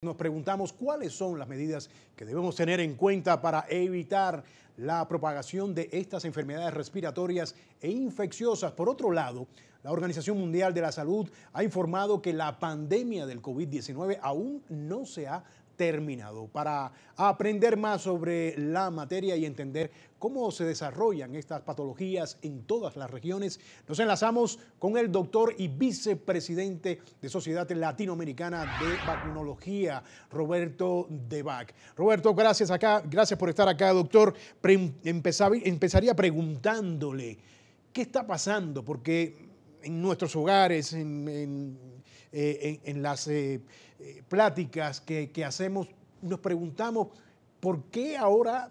Nos preguntamos cuáles son las medidas que debemos tener en cuenta para evitar la propagación de estas enfermedades respiratorias e infecciosas. Por otro lado, la Organización Mundial de la Salud ha informado que la pandemia del COVID-19 aún no se ha terminado. Para aprender más sobre la materia y entender cómo se desarrollan estas patologías en todas las regiones, nos enlazamos con el doctor y vicepresidente de Sociedad Latinoamericana de Vacunología, Roberto Debac. Roberto, gracias acá, gracias por estar acá, doctor. empezaría preguntándole qué está pasando, porque en nuestros hogares, en eh, en, las eh, eh, pláticas que, hacemos, nos preguntamos por qué ahora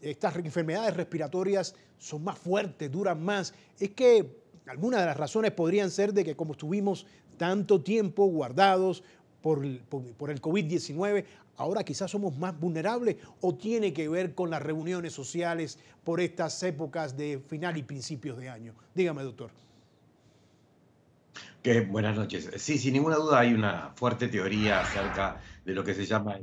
estas enfermedades respiratorias son más fuertes, duran más. Es que algunas de las razones podrían ser de que como estuvimos tanto tiempo guardados por, por el COVID-19, ahora quizás somos más vulnerables o tiene que ver con las reuniones sociales por estas épocas de final y principios de año. Dígame, doctor. Que, buenas noches. Sí, sin ninguna duda hay una fuerte teoría acerca de lo que se llama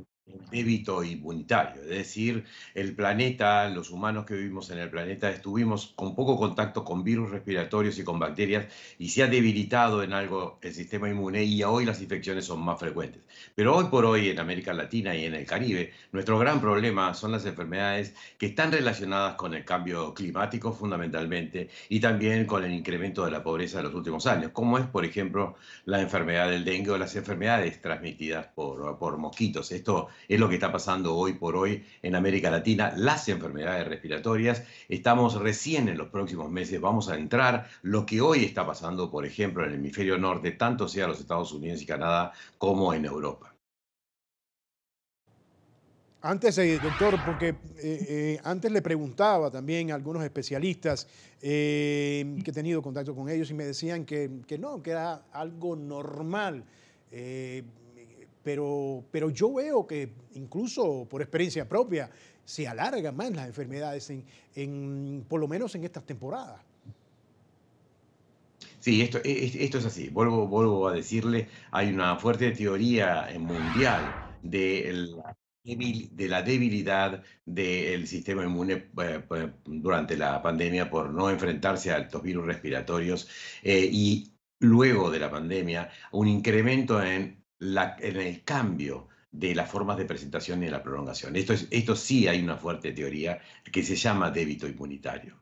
débito inmunitario, es decir, el planeta, los humanos que vivimos en el planeta, estuvimos con poco contacto con virus respiratorios y con bacterias y se ha debilitado en algo el sistema inmune y hoy las infecciones son más frecuentes. Pero hoy por hoy en América Latina y en el Caribe, nuestro gran problema son las enfermedades que están relacionadas con el cambio climático fundamentalmente y también con el incremento de la pobreza de los últimos años, como es por ejemplo la enfermedad del dengue o las enfermedades transmitidas por, por mosquitos. Esto es lo que está pasando hoy por hoy en América Latina, las enfermedades respiratorias. Estamos recién en los próximos meses, vamos a entrar lo que hoy está pasando, por ejemplo, en el hemisferio norte, tanto sea los Estados Unidos y Canadá como en Europa. Antes, eh, doctor, porque eh, eh, antes le preguntaba también a algunos especialistas que he tenido contacto con ellos y me decían que, que no, que era algo normal. Pero, pero yo veo que incluso por experiencia propia se alargan más las enfermedades, en, por lo menos en estas temporadas. Sí, esto, e, e, esto es así. Vuelvo, vuelvo a decirle, hay una fuerte teoría mundial de la de la debilidad del sistema inmune eh, pues, durante la pandemia por no enfrentarse a altos virus respiratorios eh, y luego de la pandemia un incremento en en el cambio de las formas de presentación y de la prolongación. Esto, es, esto sí hay una fuerte teoría que se llama débito inmunitario.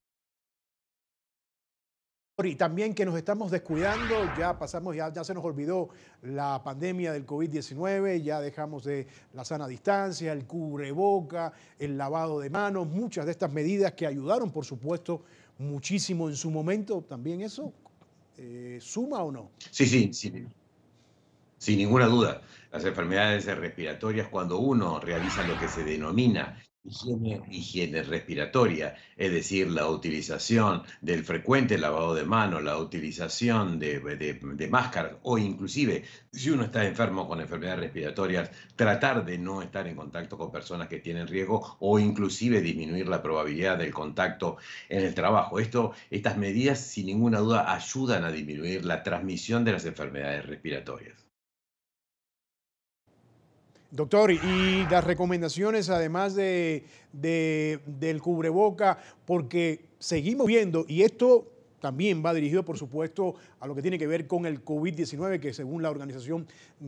Y también que nos estamos descuidando, ya pasamos, ya, ya se nos olvidó la pandemia del COVID-19, ya dejamos de la sana distancia, el cubreboca, el lavado de manos, muchas de estas medidas que ayudaron, por supuesto, muchísimo en su momento, también eso eh, suma o no? Sí, sí, sí, sin ninguna duda, las enfermedades respiratorias, cuando uno realiza lo que se denomina higiene, respiratoria, es decir, la utilización del frecuente lavado de manos, la utilización de, máscaras o inclusive si uno está enfermo con enfermedades respiratorias, tratar de no estar en contacto con personas que tienen riesgo o inclusive disminuir la probabilidad del contacto en el trabajo. Esto, estas medidas sin ninguna duda ayudan a disminuir la transmisión de las enfermedades respiratorias. Doctor, y las recomendaciones, además del cubreboca, porque seguimos viendo, y esto también va dirigido, por supuesto, a lo que tiene que ver con el COVID-19, que según la Organización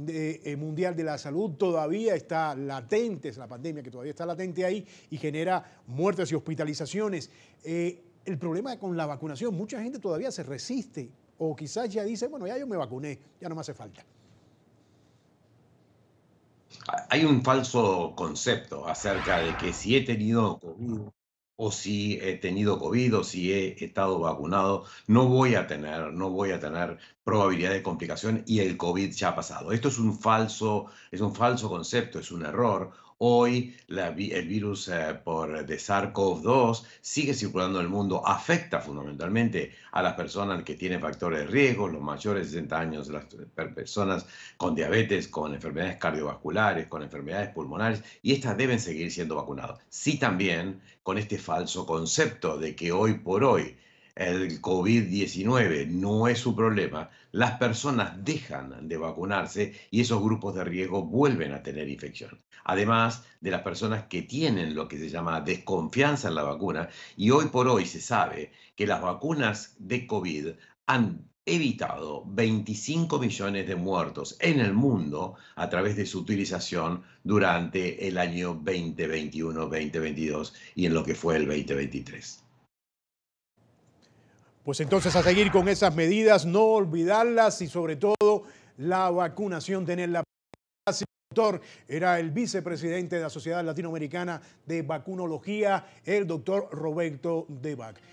eh, Mundial de la Salud todavía está latente, es la pandemia que todavía está latente ahí y genera muertes y hospitalizaciones. Eh, el problema con la vacunación, mucha gente todavía se resiste o quizás ya dice, bueno, ya yo me vacuné, ya no me hace falta hay un falso concepto acerca de que si he tenido COVID o si he tenido COVID o si he estado vacunado, no voy a tener, no voy a tener probabilidad de complicación y el COVID ya ha pasado. Esto es un falso, es un falso concepto, es un error. Hoy el virus eh, por, eh, de SARS-CoV-2 sigue circulando en el mundo, afecta fundamentalmente a las personas que tienen factores de riesgo, los mayores de 60 años, las eh, personas con diabetes, con enfermedades cardiovasculares, con enfermedades pulmonares, y estas deben seguir siendo vacunadas. Sí también con este falso concepto de que hoy por hoy el COVID-19 no es su problema, las personas dejan de vacunarse y esos grupos de riesgo vuelven a tener infección. Además de las personas que tienen lo que se llama desconfianza en la vacuna, y hoy por hoy se sabe que las vacunas de COVID han evitado 25 millones de muertos en el mundo a través de su utilización durante el año 2021, 2022 y en lo que fue el 2023. Pues entonces a seguir con esas medidas, no olvidarlas y sobre todo la vacunación, tenerla. Doctor era el vicepresidente de la Sociedad Latinoamericana de Vacunología, el doctor Roberto Debac.